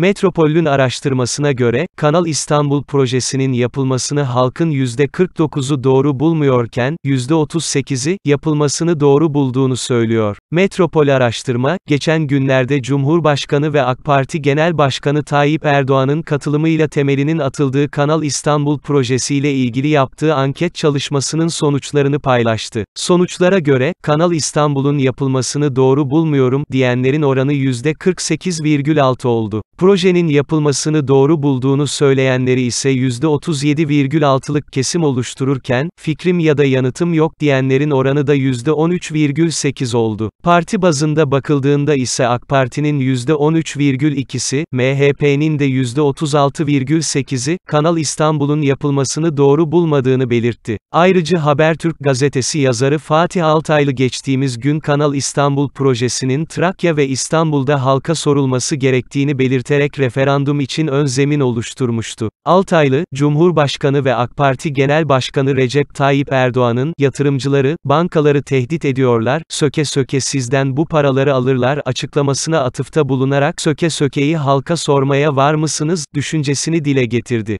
Metropol'ün araştırmasına göre, Kanal İstanbul projesinin yapılmasını halkın %49'u doğru bulmuyorken, %38'i, yapılmasını doğru bulduğunu söylüyor. Metropol araştırma, geçen günlerde Cumhurbaşkanı ve AK Parti Genel Başkanı Tayyip Erdoğan'ın katılımıyla temelinin atıldığı Kanal İstanbul projesiyle ilgili yaptığı anket çalışmasının sonuçlarını paylaştı. Sonuçlara göre, Kanal İstanbul'un yapılmasını doğru bulmuyorum, diyenlerin oranı %48,6 oldu. Projenin yapılmasını doğru bulduğunu söyleyenleri ise %37,6'lık kesim oluştururken, fikrim ya da yanıtım yok diyenlerin oranı da %13,8 oldu. Parti bazında bakıldığında ise AK Parti'nin %13,2'si, MHP'nin de %36,8'i, Kanal İstanbul'un yapılmasını doğru bulmadığını belirtti. Ayrıca Habertürk gazetesi yazarı Fatih Altaylı geçtiğimiz gün Kanal İstanbul projesinin Trakya ve İstanbul'da halka sorulması gerektiğini belirterek, edilerek referandum için ön zemin oluşturmuştu. Altaylı, Cumhurbaşkanı ve AK Parti Genel Başkanı Recep Tayyip Erdoğan'ın, yatırımcıları, bankaları tehdit ediyorlar, söke söke sizden bu paraları alırlar açıklamasına atıfta bulunarak söke sökeyi halka sormaya var mısınız, düşüncesini dile getirdi.